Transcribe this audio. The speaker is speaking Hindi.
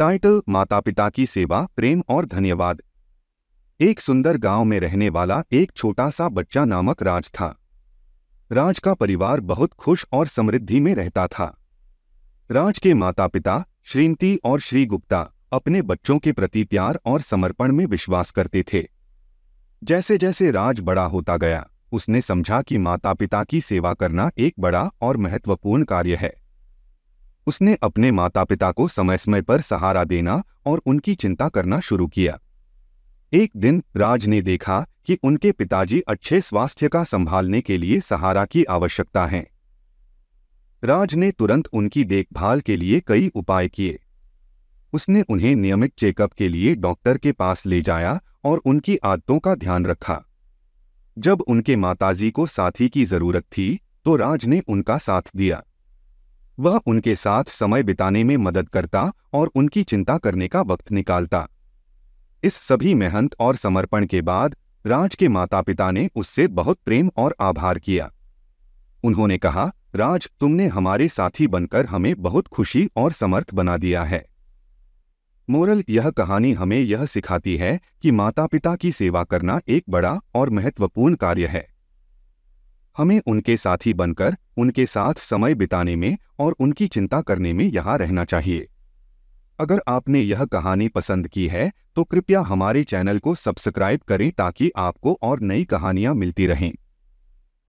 टाइटल माता पिता की सेवा प्रेम और धन्यवाद एक सुंदर गांव में रहने वाला एक छोटा सा बच्चा नामक राज था राज का परिवार बहुत खुश और समृद्धि में रहता था राज के माता पिता श्रीमती और श्री गुप्ता अपने बच्चों के प्रति प्यार और समर्पण में विश्वास करते थे जैसे जैसे राज बड़ा होता गया उसने समझा कि माता पिता की सेवा करना एक बड़ा और महत्वपूर्ण कार्य है उसने अपने माता पिता को समय समय पर सहारा देना और उनकी चिंता करना शुरू किया एक दिन राज ने देखा कि उनके पिताजी अच्छे स्वास्थ्य का संभालने के लिए सहारा की आवश्यकता है राज ने तुरंत उनकी देखभाल के लिए कई उपाय किए उसने उन्हें नियमित चेकअप के लिए डॉक्टर के पास ले जाया और उनकी आदतों का ध्यान रखा जब उनके माताजी को साथी की जरूरत थी तो राज ने उनका साथ दिया वह उनके साथ समय बिताने में मदद करता और उनकी चिंता करने का वक्त निकालता इस सभी मेहनत और समर्पण के बाद राज के माता पिता ने उससे बहुत प्रेम और आभार किया उन्होंने कहा राज तुमने हमारे साथी बनकर हमें बहुत खुशी और समर्थ बना दिया है मोरल यह कहानी हमें यह सिखाती है कि माता पिता की सेवा करना एक बड़ा और महत्वपूर्ण कार्य है हमें उनके साथी बनकर उनके साथ समय बिताने में और उनकी चिंता करने में यहाँ रहना चाहिए अगर आपने यह कहानी पसंद की है तो कृपया हमारे चैनल को सब्सक्राइब करें ताकि आपको और नई कहानियाँ मिलती रहें